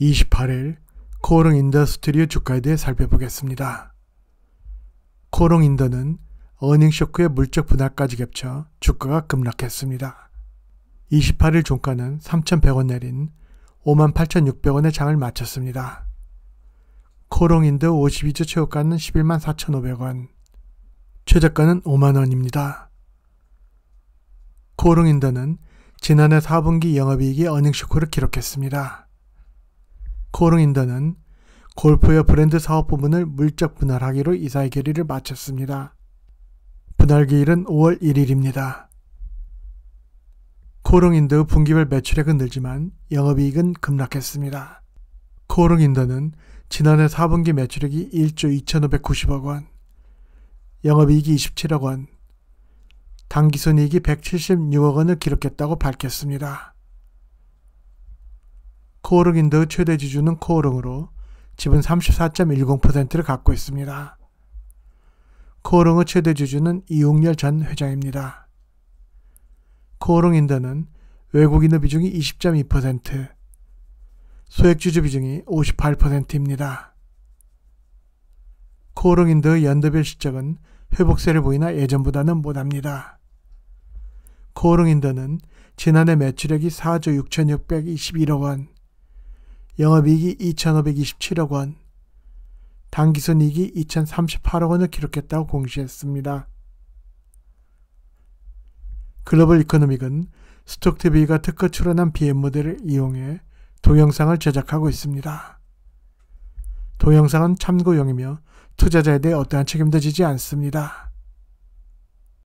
28일 코오롱 인더스트리오 주가에 대해 살펴보겠습니다. 코오롱 인더는 어닝 쇼크의 물적 분할까지 겹쳐 주가가 급락했습니다. 28일 종가는 3,100원 내린 58,600원의 장을 마쳤습니다. 코오롱 인더 52주 최고가는 11만 4,500원, 최저가는 5만원입니다. 코오롱 인더는 지난해 4분기 영업이익이 어닝 쇼크를 기록했습니다. 코롱인더는 골프의 브랜드 사업 부문을 물적 분할하기로 이사의 결의를 마쳤습니다. 분할 기일은 5월 1일입니다. 코롱인더 분기별 매출액은 늘지만 영업이익은 급락했습니다. 코롱인더는 지난해 4분기 매출액이 1조 2,590억 원, 영업이익이 27억 원, 당기순이익이 176억 원을 기록했다고 밝혔습니다. 코어롱인더 최대 지주는 코어롱으로 지분 34.10%를 갖고 있습니다. 코어롱의 최대 주주는 이용렬 전 회장입니다. 코어롱인더는 외국인의 비중이 20.2%, 소액주주 비중이 58%입니다. 코어롱인더의 연도별 실적은 회복세를 보이나 예전보다는 못합니다. 코어롱인더는 지난해 매출액이 4조 6,621억 원, 영업이익이 2,527억 원, 당기순이익이 2,038억 원을 기록했다고 공시했습니다. 글로벌 이코노믹은 스톡TV가 특허 출원한 BM 모델을 이용해 동영상을 제작하고 있습니다. 동영상은 참고용이며 투자자에 대해 어떠한 책임도 지지 않습니다.